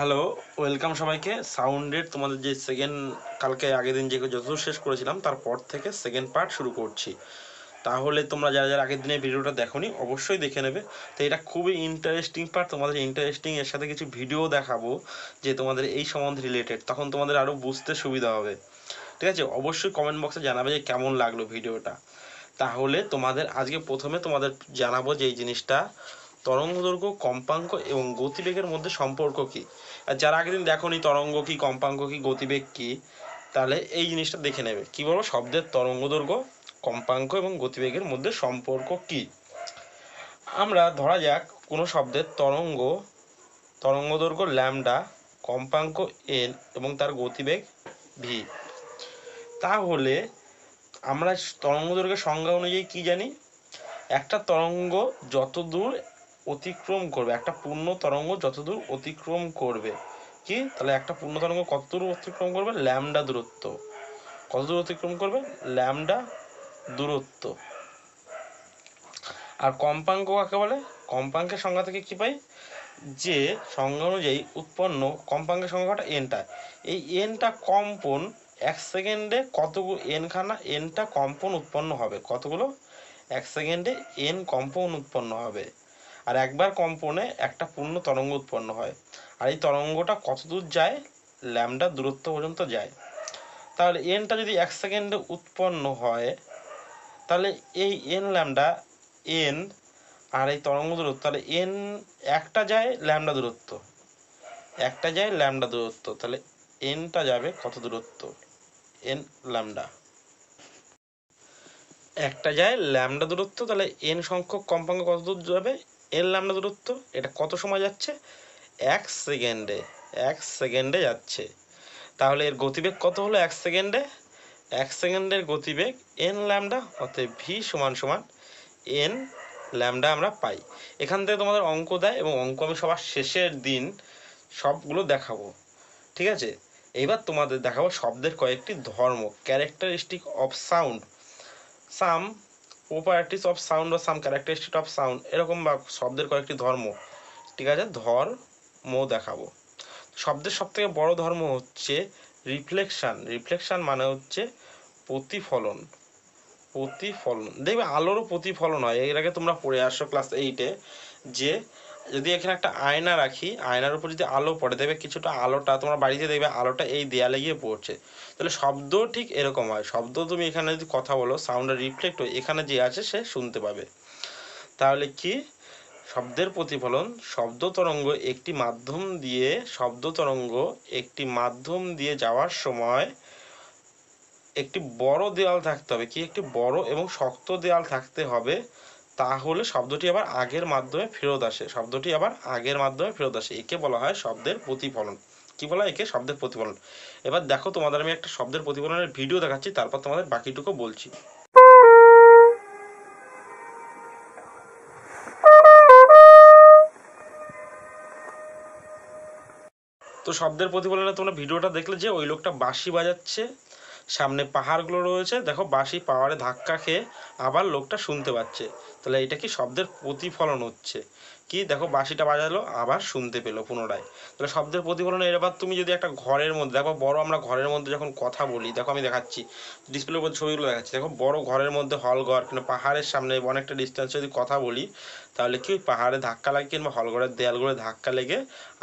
hello welcome সবাইকে সাউন্ডের তোমাদের যে সেকেন্ড কালকে আগের দিন যে যতদূর শেষ করেছিলাম তারপর থেকে সেকেন্ড পার্ট শুরু করছি তাহলে তোমরা যারা যারা আগের দিনের ভিডিওটা দেখোনি অবশ্যই দেখে নেবে তো এটা খুবই ইন্টারেস্টিং পার্ট তোমাদের ইন্টারেস্টিং এর সাথে কিছু ভিডিও দেখাবো যে তোমাদের এই সম্বন্ধে রিলেটেড তখন তোমাদের আরও বুঝতে সুবিধা হবে ঠিক আছে অবশ্যই কমেন্ট বক্সে জানাবে যে কেমন লাগলো ভিডিওটা তাহলে তোমাদের আজকে প্রথমে তোমাদের জানাবো যে এই জিনিসটা তরঙ্গদৈর্ঘ্য কম্পাঙ্ক এবং গতিবেগের মধ্যে সম্পর্ক কী যারা আগের দিন দেখোনি তরঙ্গ কি কম্পাঙ্ক কি গতিবেগ কি তাহলে এই জিনিসটা দেখে নেবে কি বলবো শব্দের তরঙ্গ দৈর্ঘ্য কম্পাঙ্ক এবং গতিবেগের মধ্যে সম্পর্ক কি আমরা ধরা যাক কোনো শব্দের তরঙ্গ তরঙ্গ দৈর্ঘ্য ল্যামডা কম্পাঙ্ক এল এবং তার গতিবেগ ভি তাহলে আমরা তরঙ্গ দৈর্ঘ্যের সংজ্ঞা অনুযায়ী কি জানি একটা তরঙ্গ যত দূর অতিক্রম করবে একটা পূর্ণ তরঙ্গ যতদূর অতিক্রম করবে কি তাহলে একটা পূর্ণ তরঙ্গ কতদূর অতিক্রম করবে ল্যামডা দূরত্ব কতদূর অতিক্রম করবে ল্যামডা দূরত্ব আর কম্পাঙ্ক কাকে বলে কম্পাঙ্কের সংজ্ঞা থেকে কি পাই যে সংজ্ঞা অনুযায়ী উৎপন্ন কম্পাঙ্কের সংখ্যাটা এনটা এই এনটা কম্পন এক সেকেন্ডে কতগুলো এনখানা এনটা কম্পন উৎপন্ন হবে কতগুলো এক সেকেন্ডে এন কম্পন উৎপন্ন হবে আর একবার কম্পনে একটা পূর্ণ তরঙ্গ উৎপন্ন হয় আর এই তরঙ্গটা কতদূর যায় ল্যামডা দূরত্ব পর্যন্ত যায় তাহলে এনটা যদি এক সেকেন্ডে উৎপন্ন হয় তাহলে এই এন ল্যামডা এন আর এই তরঙ্গ দূরত্ব তাহলে এন একটা যায় ল্যামডা দূরত্ব একটা যায় ল্যামডা দূরত্ব তাহলে এনটা যাবে কত দূরত্ব এন ল্যামডা একটা যায় ল্যামডা দূরত্ব তাহলে এন সংখ্যক কম্পাঙ্ক কত দূর যাবে এর লামডা দূরত্ব এটা কত সময় যাচ্ছে এক সেকেন্ডে এক সেকেন্ডে যাচ্ছে তাহলে এর গতিবেগ কত হলো এক সেকেন্ডে এক সেকেন্ডের গতিবেগ এন ল্যামডা অতএব ভি সমান সমান এন ল্যামডা আমরা পাই এখান থেকে তোমাদের অঙ্ক দেয় এবং অঙ্ক আমি সবার শেষের দিন সবগুলো দেখাবো ঠিক আছে এইবার তোমাদের দেখাবো শব্দের কয়েকটি ধর্ম characteristic of sound some properties of sound ও সাম ক্যারেক্টারিস্টিক অফ সাউন্ড এরকম বা শব্দের কয়েকটি ধর্ম ঠিক আছে ধর্ম দেখাবো শব্দের সবথেকে বড় ধর্ম হচ্ছে রিফ্লেকশান রিফ্লেকশান মানে হচ্ছে প্রতিফলন প্রতিফলন দেখবে আলোরও প্রতিফলন হয় এর আগে তোমরা পড়ে আসো ক্লাস এইটে যে যদি এখানে একটা আয়না রাখি আয়নার উপর যদি আলো পড়ে দেবে কিছুটা আলোটা তোমার বাড়িতে দেখবে আলোটা এই দেয়ালে গিয়ে পড়ছে তাহলে শব্দ ঠিক এরকম হয় শব্দ তুমি এখানে যদি কথা বলো আর রিফ্লেক্ট এখানে যে আছে সে শুনতে পাবে তাহলে কি শব্দের প্রতিফলন শব্দ তরঙ্গ একটি মাধ্যম দিয়ে শব্দ তরঙ্গ একটি মাধ্যম দিয়ে যাওয়ার সময় একটি বড় দেয়াল থাকতে হবে কি একটি বড় এবং শক্ত দেয়াল থাকতে হবে তাহলে শব্দটি আবার আগের মাধ্যমে ফেরত আসে শব্দটি আবার আগের মাধ্যমে ফেরত আসে একে বলা হয় শব্দের প্রতিফলন কি বলা একে শব্দের প্রতিফলন এবার দেখো তোমাদের আমি একটা শব্দের প্রতিফলনের ভিডিও দেখাচ্ছি তারপর তোমাদের বাকিটুকু বলছি তো শব্দের প্রতিফলনে তোমরা ভিডিওটা দেখলে যে ওই লোকটা বাঁশি বাজাচ্ছে সামনে পাহাড়গুলো রয়েছে দেখো বাঁশি পাওয়ারে ধাক্কা খেয়ে আবার লোকটা শুনতে পাচ্ছে তাহলে এটা কি শব্দের প্রতিফলন হচ্ছে কি দেখো বাঁশিটা বাজালো আবার শুনতে পেলো পুনরায় তাহলে শব্দের প্রতিফলন এবার তুমি যদি একটা ঘরের মধ্যে দেখো বড় আমরা ঘরের মধ্যে যখন কথা বলি দেখো আমি দেখাচ্ছি ডিসপ্লের উপর ছবিগুলো দেখাচ্ছি দেখো বড় ঘরের মধ্যে হল ঘর কিংবা পাহাড়ের সামনে অনেকটা ডিস্টেন্স যদি কথা বলি তাহলে কি পাহাড়ে ধাক্কা লাগে কিংবা হল ঘরের দেয়ালগুলো ধাক্কা লেগে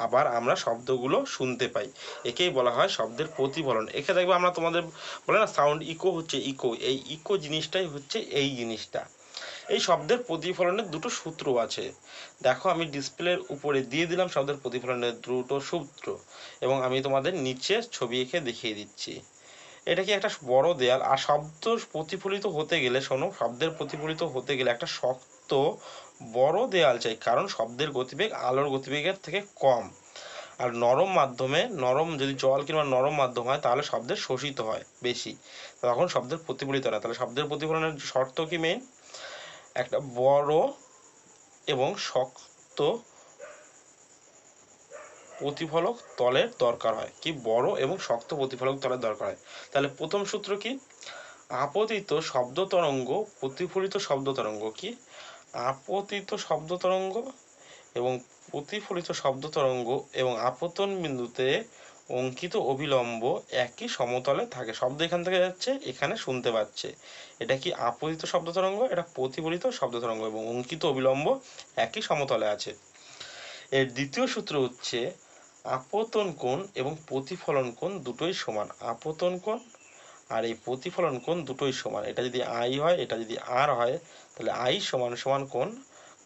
আবার আমরা শব্দগুলো শুনতে পাই একেই বলা হয় শব্দের প্রতিফলন একে দেখবে আমরা তোমাদের বলে না সাউন্ড ইকো হচ্ছে ইকো এই ইকো জিনিসটাই হচ্ছে এই জিনিসটা এই শব্দের প্রতিফলনের দুটো সূত্র আছে দেখো আমি ডিসপ্লের উপরে দিয়ে দিলাম শব্দের প্রতিফলনের দুটো সূত্র এবং আমি তোমাদের নিচে ছবি এঁকে দেখিয়ে দিচ্ছি এটা কি একটা বড় দেয়াল আর শব্দ প্রতিফলিত হতে গেলে শোনো শব্দের প্রতিফলিত হতে গেলে একটা শক্ত বড় দেয়াল চাই কারণ শব্দের গতিবেগ আলোর গতিবেগের থেকে কম আর নরম মাধ্যমে নরম যদি জল কিংবা নরম মাধ্যম হয় তাহলে শব্দের শোষিত হয় বেশি তখন শব্দের প্রতিফলিত হয় তাহলে শব্দের প্রতিফলনের শর্ত কি মেইন একটা বড় এবং শক্ত প্রতিফলক তলের দরকার হয় কি বড় এবং শক্ত প্রতিফলক তলের দরকার হয় তাহলে প্রথম সূত্র কি আপতিত শব্দ তরঙ্গ প্রতিফলিত শব্দ তরঙ্গ কি আপতিত শব্দ তরঙ্গ এবং প্রতিফলিত শব্দ তরঙ্গ এবং আপতন বিন্দুতে অঙ্কিত অবিলম্ব একই সমতলে থাকে শব্দ এখান থেকে যাচ্ছে এখানে শুনতে পাচ্ছে এটা কি আপতিত শব্দ তরঙ্গ এটা প্রতিফলিত শব্দ তরঙ্গ এবং অঙ্কিত অবিলম্ব একই সমতলে আছে এর দ্বিতীয় সূত্র হচ্ছে আপতন কোণ এবং প্রতিফলন কোণ দুটোই সমান আপতন কোণ আর এই প্রতিফলন কোণ দুটোই সমান এটা যদি আই হয় এটা যদি আর হয় তাহলে আই সমান সমান কোণ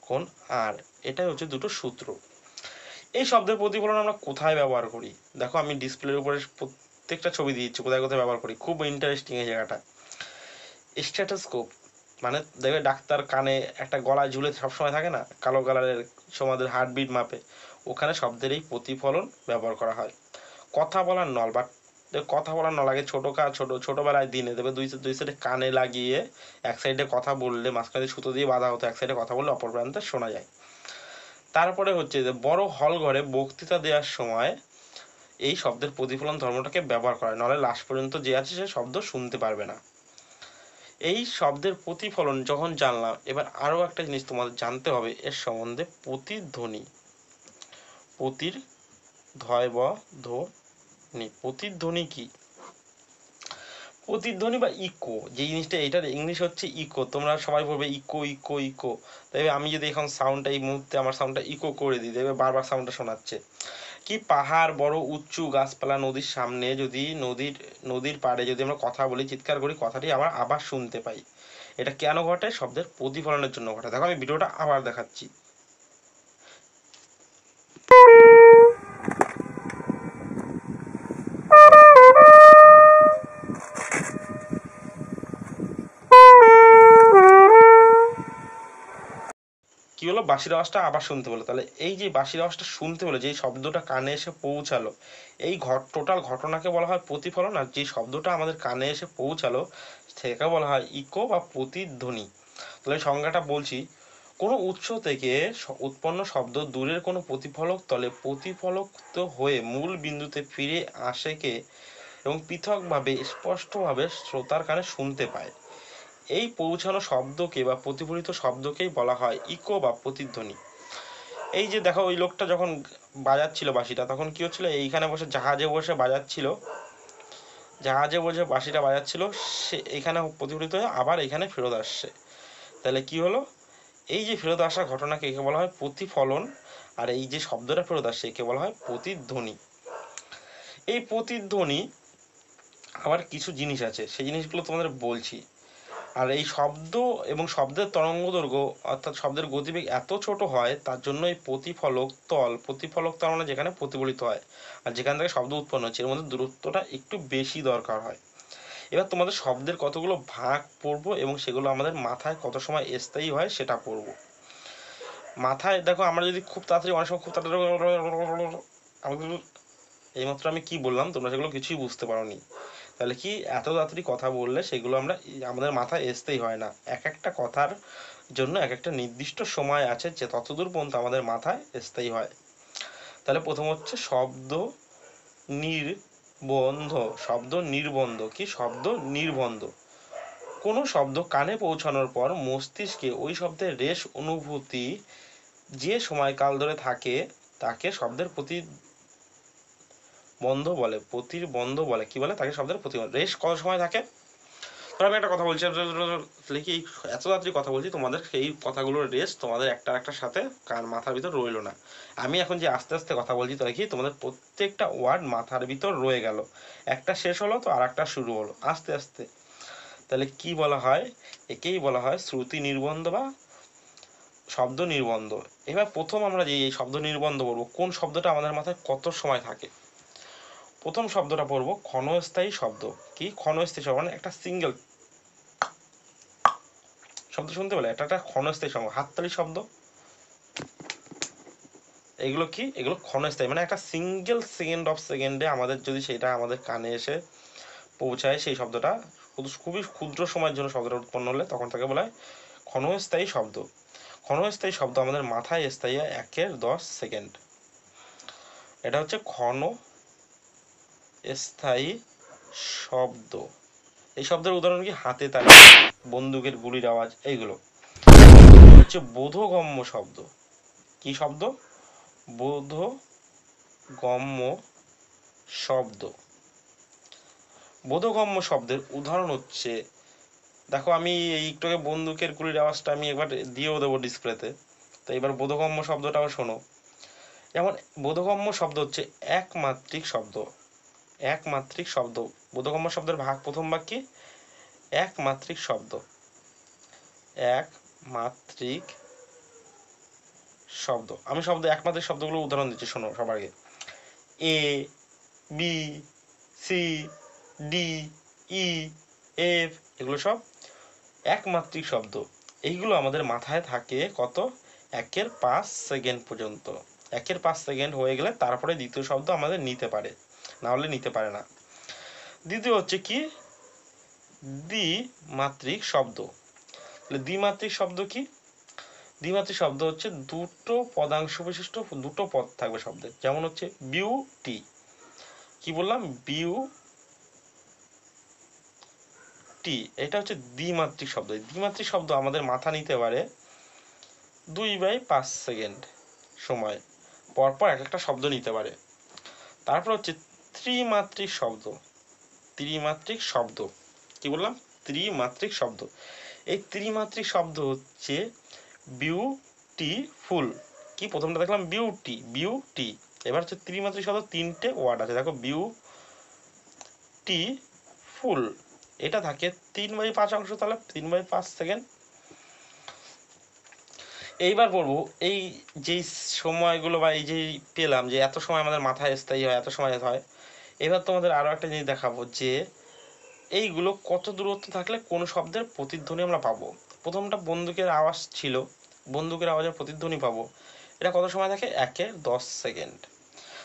কোণ আর এটাই হচ্ছে দুটো সূত্র এই শব্দের প্রতিফলন আমরা কোথায় ব্যবহার করি দেখো আমি ডিসপ্লের উপরে প্রত্যেকটা ছবি দিয়েছি কোথায় কোথায় ব্যবহার করি খুব ইন্টারেস্টিং এই জায়গাটা স্ট্যাটাস্কোপ মানে দেখবে ডাক্তার কানে একটা গলায় ঝুলে সবসময় থাকে না কালো কালারের সমাজের হার্টবিট মাপে ওখানে শব্দের এই প্রতিফলন ব্যবহার করা হয় কথা বলার নল বা কথা বলার নল আগে ছোটো কা ছোটো ছোটোবেলায় দিনে দেবে দুই দুই সাইডে কানে লাগিয়ে এক সাইডে কথা বললে মাঝখানে সুতো দিয়ে বাঁধা হতো এক সাইডে কথা বললে অপর প্রান্তে শোনা যায় তারপরে হচ্ছে যে বড় হল ঘরে বক্তৃতা দেওয়ার সময় এই শব্দের প্রতিফলন ধর্মটাকে ব্যবহার করা নাহলে লাস্ট পর্যন্ত যে আছে সে শব্দ শুনতে পারবে না এই শব্দের প্রতিফলন যখন জানলাম এবার আরও একটা জিনিস তোমাদের জানতে হবে এর সম্বন্ধে প্রতিধ্বনি প্রতির ধয় ব ধ্বনি প্রতিধ্বনি কী প্রতিধ্বনি বা ইকো যে জিনিসটা এটার ইংলিশ হচ্ছে ইকো তোমরা সবাই বলবে ইকো ইকো ইকো তাই আমি যদি এখন সাউন্ডটা এই মুহূর্তে আমার সাউন্ডটা ইকো করে দিই দেখবে বারবার সাউন্ডটা শোনাচ্ছে কি পাহাড় বড় উঁচু গাছপালা নদীর সামনে যদি নদীর নদীর পাড়ে যদি আমরা কথা বলি চিৎকার করি কথাটি আবার আবার শুনতে পাই এটা কেন ঘটে শব্দের প্রতিফলনের জন্য ঘটে দেখো আমি ভিডিওটা আবার দেখাচ্ছি বাঁশির আওয়াজটা আবার শুনতে পেলো তাহলে এই যে বাঁশির আওয়াজটা শুনতে পেলো যে শব্দটা কানে এসে পৌঁছালো এই ঘট টোটাল ঘটনাকে বলা হয় প্রতিফলন আর যে শব্দটা আমাদের কানে এসে পৌঁছালো সেটাকে বলা হয় ইকো বা প্রতিধ্বনি তাহলে সংজ্ঞাটা বলছি কোনো উৎস থেকে উৎপন্ন শব্দ দূরের কোনো প্রতিফলক তলে প্রতিফলক হয়ে মূল বিন্দুতে ফিরে আসে কে এবং পৃথকভাবে স্পষ্টভাবে শ্রোতার কানে শুনতে পায় এই পৌঁছানো শব্দকে বা প্রতিফলিত শব্দকেই বলা হয় ইকো বা প্রতিধ্বনি এই যে দেখো ওই লোকটা যখন বাজাচ্ছিল বাঁশিটা তখন কী হচ্ছিল এইখানে বসে জাহাজে বসে বাজাচ্ছিল জাহাজে বসে বাঁশিটা বাজাচ্ছিল সে এখানে প্রতিফলিত হয়ে আবার এখানে ফেরত আসছে তাহলে কি হলো এই যে ফেরত আসা ঘটনাকে একে বলা হয় প্রতিফলন আর এই যে শব্দটা ফেরত আসছে একে বলা হয় প্রতিধ্বনি এই প্রতিধ্বনি আবার কিছু জিনিস আছে সেই জিনিসগুলো তোমাদের বলছি আর এই শব্দ এবং শব্দের তরঙ্গ দৈর্ঘ্য অর্থাৎ শব্দের গতিবেগ এত ছোট হয় তার জন্য এই প্রতিফলক তল প্রতিফলক তল মানে যেখানে প্রতিফলিত হয় আর যেখান থেকে শব্দ উৎপন্ন হচ্ছে এর মধ্যে দূরত্বটা একটু বেশি দরকার হয় এবার তোমাদের শব্দের কতগুলো ভাগ পড়বো এবং সেগুলো আমাদের মাথায় কত সময় স্থায়ী হয় সেটা পড়বো মাথায় দেখো আমরা যদি খুব তাড়াতাড়ি অনেক সময় খুব তাড়াতাড়ি আমাদের এইমাত্র আমি কি বললাম তোমরা সেগুলো কিছুই বুঝতে পারো নি তাহলে কি এত তাড়াতাড়ি কথা বললে সেগুলো আমরা আমাদের মাথায় আসতেই হয় না এক একটা কথার জন্য এক একটা নির্দিষ্ট সময় আছে যে ততদূর পর্যন্ত আমাদের মাথায় আসতেই হয় তাহলে প্রথম হচ্ছে শব্দ নির্বন্ধ শব্দ নির্বন্ধ কি শব্দ নির্বন্ধ কোনো শব্দ কানে পৌঁছানোর পর মস্তিষ্কে ওই শব্দের রেশ অনুভূতি যে সময়কাল ধরে থাকে তাকে শব্দের প্রতি বন্ধ বলে প্রতি বন্ধ বলে কি বলে তাকে শব্দের প্রতিবন্ধ রেশ কত সময় থাকে ধর আমি একটা কথা বলছি লিখি এত তাড়াতাড়ি কথা বলছি তোমাদের সেই কথাগুলোর রেস তোমাদের একটা একটার সাথে কান মাথার ভিতর রইলো না আমি এখন যে আস্তে আস্তে কথা বলছি তাহলে কি তোমাদের প্রত্যেকটা ওয়ার্ড মাথার ভিতর রয়ে গেল একটা শেষ হলো তো আর একটা শুরু হলো আস্তে আস্তে তাহলে কি বলা হয় একেই বলা হয় শ্রুতি নির্বন্ধ বা শব্দ নির্বন্ধ এবার প্রথম আমরা যে এই শব্দ নির্বন্ধ বলবো কোন শব্দটা আমাদের মাথায় কত সময় থাকে প্রথম শব্দটা পড়বো ক্ষণস্থায়ী শব্দ কি ক্ষণস্থায়ী শব্দ মানে একটা সিঙ্গেল শব্দ শুনতে পেলে এটা একটা ক্ষণস্থায়ী শব্দ হাততালি শব্দ এগুলো কি এগুলো ক্ষণস্থায়ী মানে একটা সিঙ্গেল সেকেন্ড অফ সেকেন্ডে আমাদের যদি সেটা আমাদের কানে এসে পৌঁছায় সেই শব্দটা শুধু খুবই ক্ষুদ্র সময়ের জন্য শব্দটা উৎপন্ন হলে তখন তাকে বলা হয় ক্ষণস্থায়ী শব্দ ক্ষণস্থায়ী শব্দ আমাদের মাথায় স্থায়ী একের দশ সেকেন্ড এটা হচ্ছে ক্ষণ স্থায়ী শব্দ এই শব্দের উদাহরণ কি হাতে তালি বন্দুকের গুলির আওয়াজ এইগুলো হচ্ছে বোধগম্য শব্দ কি শব্দ বোধগম্য শব্দ বোধগম্য শব্দের উদাহরণ হচ্ছে দেখো আমি এইটাকে বন্দুকের গুলির আওয়াজটা আমি একবার দিয়েও দেবো ডিসপ্লেতে তো এবার বোধগম্য শব্দটাও শোনো যেমন বোধগম্য শব্দ হচ্ছে একমাত্রিক শব্দ একমাত্রিক শব্দ বোধগম্য শব্দের ভাগ প্রথম বাক্যে একমাত্রিক শব্দ এক মাত্রিক শব্দ আমি শব্দ একমাত্রিক শব্দগুলো উদাহরণ দিচ্ছি শোনো সবার আগে A B C D E F এগুলো সব একমাত্রিক শব্দ এইগুলো আমাদের মাথায় থাকে কত একের পাঁচ সেকেন্ড পর্যন্ত একের পাঁচ সেকেন্ড হয়ে গেলে তারপরে দ্বিতীয় শব্দ আমাদের নিতে পারে নাহলে নিতে পারে না দ্বিতীয় হচ্ছে কি দ্বিমাত্রিক শব্দ তাহলে দ্বিমাত্রিক শব্দ কি দ্বিমাত্রিক শব্দ হচ্ছে দুটো পদাংশ বিশিষ্ট দুটো পদ থাকবে শব্দের যেমন হচ্ছে বিউটি কি বললাম বিউ টি এটা হচ্ছে দ্বিমাত্রিক শব্দ দ্বিমাত্রিক শব্দ আমাদের মাথা নিতে পারে দুই বাই পাঁচ সেকেন্ড সময় পরপর এক একটা শব্দ নিতে পারে তারপর হচ্ছে ত্রিমাত্রিক শব্দ ত্রিমাত্রিক শব্দ কি বললাম ত্রিমাত্রিক শব্দ এই ত্রিমাত্রিক শব্দ হচ্ছে বিউটিফুল কি প্রথমটা দেখলাম বিউটি বিউটি এবার হচ্ছে ত্রিমাত্রিক শব্দ তিনটে ওয়ার্ড আছে দেখো বিউ টি ফুল এটা থাকে তিন বাই পাঁচ অংশ তাহলে তিন বাই পাঁচ সেকেন্ড এইবার বলবো এই যেই সময়গুলো বা এই যেই পেলাম যে এত সময় আমাদের মাথায় স্থায়ী হয় এত সময় হয় এবার তোমাদের আরও একটা জিনিস দেখাবো যে এইগুলো কত দূরত্ব থাকলে কোন শব্দের প্রতিধ্বনি আমরা পাবো প্রথমটা বন্দুকের আওয়াজ ছিল বন্দুকের আওয়াজের প্রতিধ্বনি পাবো এটা কত সময় থাকে একের দশ সেকেন্ড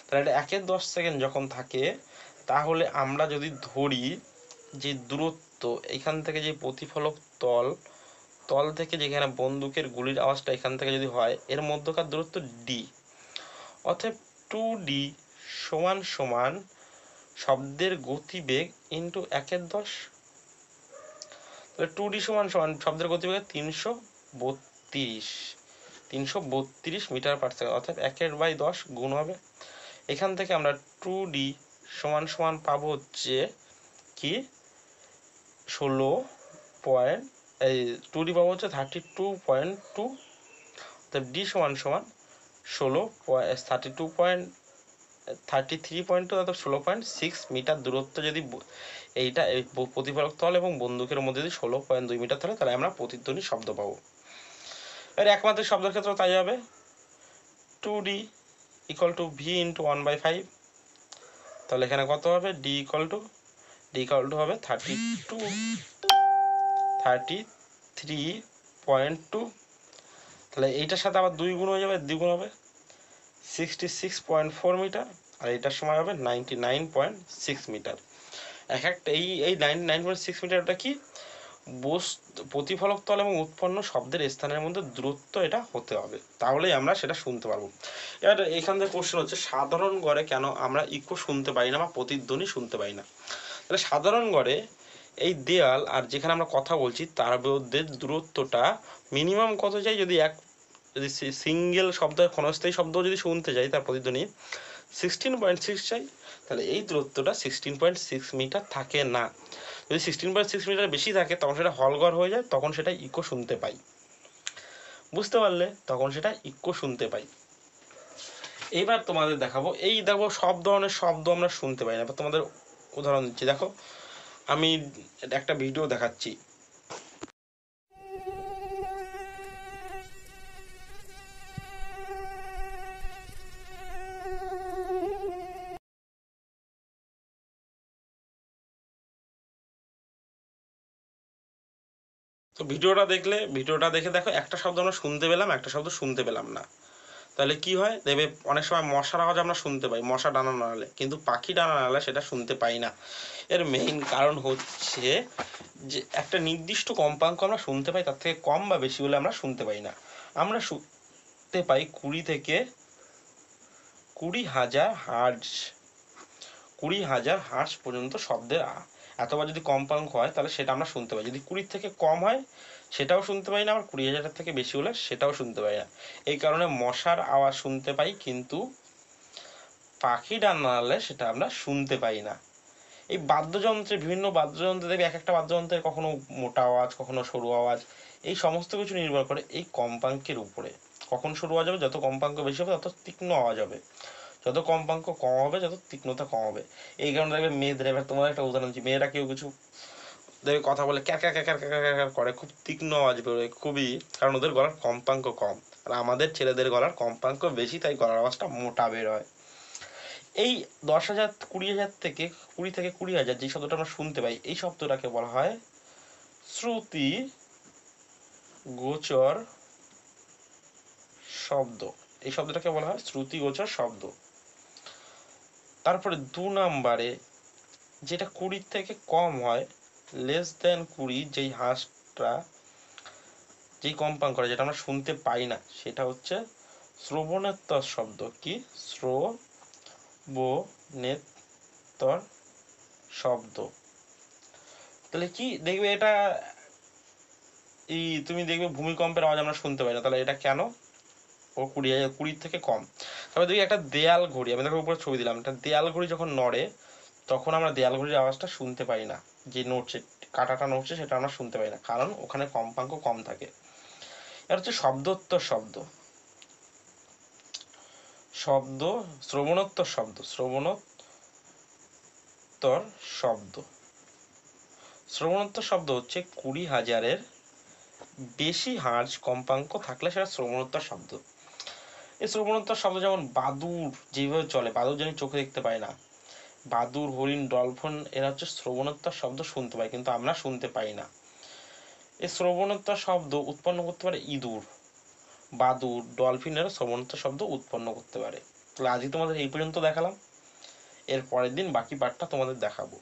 তাহলে এটা একের দশ সেকেন্ড যখন থাকে তাহলে আমরা যদি ধরি যে দূরত্ব এখান থেকে যে প্রতিফলক তল তল থেকে যেখানে বন্দুকের গুলির আওয়াজটা এখান থেকে যদি হয় এর মধ্যকার দূরত্ব ডি অতএব টু ডি সমান সমান শব্দের গতিবেগ ইন্টু একের দশ তাহলে টু ডি সমান সমান শব্দের গতিবেগ তিনশো বত্রিশ তিনশো বত্রিশ মিটার পার সেকেন্ড অর্থাৎ একের বাই দশ গুণ হবে এখান থেকে আমরা টু ডি সমান সমান পাবো হচ্ছে কি ষোলো পয়েন্ট এই টু ডি পাওয়ার হচ্ছে থার্টি টু পয়েন্ট টু অর্থাৎ ডি সমান সমান ষোলো thirty two point thirty three point two অর্থাৎ ষোলো পয়েন্ট সিক্স মিটার দূরত্ব যদি এইটা প্রতিফলক তল এবং বন্দুকের মধ্যে যদি ষোলো পয়েন্ট দুই মিটার থাকে তাহলে আমরা প্রতিধ্বনি শব্দ পাবো এর একমাত্রিক শব্দের ক্ষেত্রে তাই হবে two D equal to V into one by five তাহলে এখানে কত হবে D equal to D equal to হবে thirty two thirty three point two তাহলে এইটার সাথে আবার দুই গুণ হয়ে যাবে দ্বিগুণ হবে sixty six point four metre আর এটার সময় হবে ninety nine point six metre এক একটা এই এই নাইনটি নাইন পয়েন্ট সিক্স মিটারটা কি বস্তু প্রতিফলক তল এবং উৎপন্ন শব্দের স্থানের মধ্যে দূরত্ব এটা হতে হবে তাহলেই আমরা সেটা শুনতে পারবো এবার এখান থেকে কোশ্চেন হচ্ছে সাধারণ গড়ে কেন আমরা ইকো শুনতে পাই না বা প্রতিধ্বনি শুনতে পাই না তাহলে সাধারণ গড়ে এই দেয়াল আর যেখানে আমরা কথা বলছি তার মধ্যে দূরত্বটা মিনিমাম কত চাই যদি এক যদি সিঙ্গেল শব্দ ক্ষণস্থায়ী শব্দ যদি শুনতে চাই তার প্রতিধ্বনি সিক্সটিন পয়েন্ট সিক্স চাই তাহলে এই দূরত্বটা সিক্সটিন পয়েন্ট সিক্স মিটার থাকে না যদি সিক্সটিন পয়েন্ট সিক্স মিটার বেশি থাকে তখন সেটা হলঘর হয়ে যায় তখন সেটা ইকো শুনতে পাই বুঝতে পারলে তখন সেটা ইকো শুনতে পাই এইবার তোমাদের দেখাবো এই দেখো সব ধরনের শব্দ আমরা শুনতে পাই না তোমাদের উদাহরণ দিচ্ছি দেখো আমি একটা ভিডিও দেখাচ্ছি তো ভিডিওটা দেখলে ভিডিওটা দেখে দেখো একটা শব্দ আমরা শুনতে পেলাম একটা শব্দ শুনতে পেলাম না তাহলে কি হয় দেখবে অনেক সময় মশার আওয়াজ আমরা শুনতে পাই মশা ডানা নাড়ালে কিন্তু পাখি ডানা নাড়ালে সেটা শুনতে পাই না এর মেইন কারণ হচ্ছে যে একটা নির্দিষ্ট কম্পাঙ্ক আমরা শুনতে পাই তার থেকে কম বা বেশি হলে আমরা শুনতে পাই না আমরা শুনতে পাই কুড়ি থেকে কুড়ি হাজার হার্জ কুড়ি হাজার হার্জ পর্যন্ত শব্দের এতবার যদি কম্পাঙ্ক হয় তাহলে সেটা আমরা শুনতে পাই যদি কুড়ির থেকে কম হয় সেটাও শুনতে পাই না আবার কুড়ি হাজারের থেকে বেশি হলে সেটাও শুনতে পাই না এই কারণে মশার আওয়াজ শুনতে পাই কিন্তু পাখি ডানালে সেটা আমরা শুনতে পাই না এই বাদ্যযন্ত্রে বিভিন্ন বাদ্যযন্ত্রে দেখবে এক একটা বাদ্যযন্ত্রে কখনো মোটা আওয়াজ কখনো সরু আওয়াজ এই সমস্ত কিছু নির্ভর করে এই কম্পাঙ্কের উপরে কখন সরু আওয়াজ হবে যত কম্পাঙ্ক বেশি হবে তত তীক্ষ্ণ আওয়াজ হবে যত কম্পাঙ্ক কম হবে যত তীক্ষ্ণতা কম হবে এই কারণে দেখবে মেয়েদের এবার তোমার একটা উদাহরণ দিচ্ছি মেয়েরা কেউ কিছু ওদের কথা বলে ক্যার ক্যার ক্যার ক্যার করে খুব তীক্ষ্ণ আওয়াজ বেরোয় খুবই কারণ ওদের গলার কম্পাঙ্ক কম আর আমাদের ছেলেদের গলার কম্পাঙ্ক বেশি তাই গলার আওয়াজটা মোটা বেরোয় এই দশ হাজার কুড়ি হাজার থেকে কুড়ি থেকে কুড়ি হাজার যে শব্দটা আমরা শুনতে পাই এই শব্দটাকে বলা হয় শ্রুতি গোচর শব্দ এই শব্দটাকে বলা হয় শ্রুতি গোচর শব্দ তারপরে দু নম্বরে যেটা কুড়ির থেকে কম হয় লেস দেন কুড়ি যেই হাঁসটা যেই কম্পাঙ্কটা যেটা আমরা শুনতে পাই না সেটা হচ্ছে শ্রবণেত্তর শব্দ কি শ্রবণেত্তর শব্দ তাহলে কি দেখবে এটা এই তুমি দেখবে ভূমিকম্পের আওয়াজ আমরা শুনতে পাই না তাহলে এটা কেন ও কুড়ি হাজার কুড়ির থেকে কম তারপরে দেখি একটা দেয়াল ঘড়ি আমি দেখো উপরে ছবি দিলাম একটা দেয়াল ঘড়ি যখন নড়ে তখন আমরা দেয়ালগুলির আওয়াজটা শুনতে পাই না যে নড়ছে কাটাটা নড়ছে সেটা আমরা শুনতে পাই না কারণ ওখানে কম্পাঙ্ক কম থাকে এর হচ্ছে শব্দোত্তর শব্দ শব্দ শ্রবণোত্তর শব্দ শ্রবণোত্তর শব্দ শ্রবণোত্তর শব্দ হচ্ছে কুড়ি হাজারের বেশি হার্জ কম্পাঙ্ক থাকলে সেটা শ্রবণোত্তর শব্দ এই শ্রবণোত্তর শব্দ যেমন বাদুর যেভাবে চলে বাদুর যেন চোখে দেখতে পায় না বাদুর হরিণ ডলফিন এরা হচ্ছে শ্রবণোত্তর শব্দ শুনতে পায় কিন্তু আমরা শুনতে পাই না এই শ্রবণোত্তর শব্দ উৎপন্ন করতে পারে ইঁদুর বাদুর এরা শ্রবণোত্তর শব্দ উৎপন্ন করতে পারে তাহলে আজই তোমাদের এই পর্যন্ত দেখালাম এর পরের দিন বাকি পাঠটা তোমাদের দেখাবো